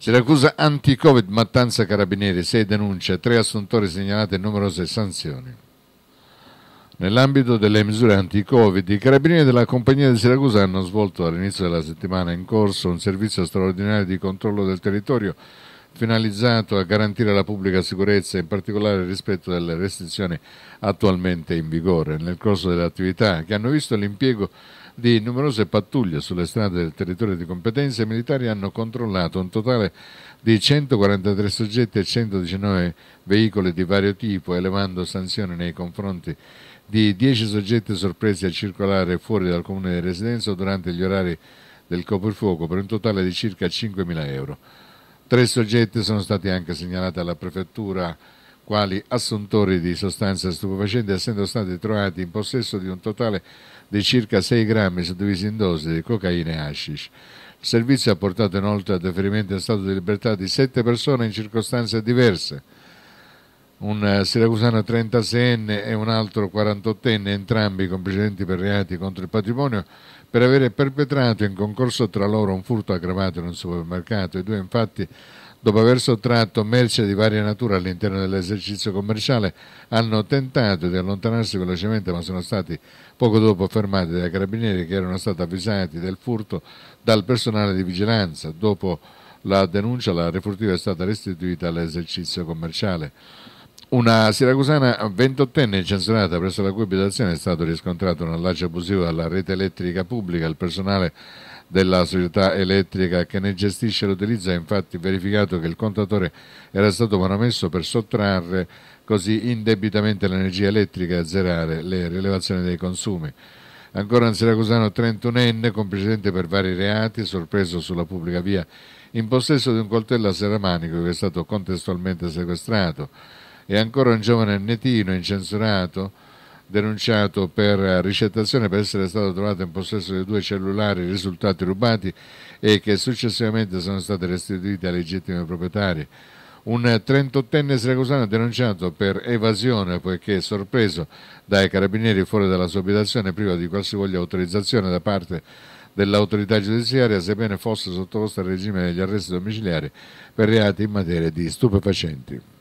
Siracusa anti-Covid, mattanza carabinieri, 6 denunce, 3 assuntori segnalate e numerose sanzioni. Nell'ambito delle misure anti-Covid, i carabinieri della compagnia di Siracusa hanno svolto all'inizio della settimana in corso un servizio straordinario di controllo del territorio finalizzato a garantire la pubblica sicurezza, in particolare rispetto alle restrizioni attualmente in vigore nel corso delle attività che hanno visto l'impiego di numerose pattuglie sulle strade del territorio di competenza, i militari hanno controllato un totale di 143 soggetti e 119 veicoli di vario tipo, elevando sanzioni nei confronti di 10 soggetti sorpresi a circolare fuori dal comune di residenza durante gli orari del coprifuoco per un totale di circa 5.000 euro. Tre soggetti sono stati anche segnalati alla prefettura quali assuntori di sostanze stupefacenti, essendo stati trovati in possesso di un totale di circa 6 grammi suddivisi in dosi di cocaina e hashish. Il servizio ha portato inoltre a deferimento in stato di libertà di sette persone in circostanze diverse un eh, siracusano 36enne e un altro 48enne, entrambi complicenti per reati contro il patrimonio, per aver perpetrato in concorso tra loro un furto aggravato in un supermercato. I due infatti dopo aver sottratto merce di varia natura all'interno dell'esercizio commerciale, hanno tentato di allontanarsi velocemente, ma sono stati poco dopo fermati dai carabinieri che erano stati avvisati del furto dal personale di vigilanza. Dopo la denuncia, la refurtiva è stata restituita all'esercizio commerciale. Una siracusana 28enne censurata presso la cui abitazione è stato riscontrato un allaccio abusivo alla rete elettrica pubblica. Il personale della società elettrica che ne gestisce l'utilizzo ha infatti verificato che il contatore era stato manomesso per sottrarre così indebitamente l'energia elettrica e azzerare le rilevazioni dei consumi. Ancora un siracusano 31enne, complicente per vari reati, sorpreso sulla pubblica via in possesso di un coltello a serramanico che è stato contestualmente sequestrato e ancora un giovane annetino incensurato, denunciato per eh, ricettazione per essere stato trovato in possesso di due cellulari risultati rubati e che successivamente sono stati restituiti ai legittimi proprietari. Un 38enne siracusano denunciato per evasione poiché sorpreso dai carabinieri fuori dalla sua abitazione privo di qualsiasi autorizzazione da parte dell'autorità giudiziaria sebbene fosse sottoposto al regime degli arresti domiciliari per reati in materia di stupefacenti.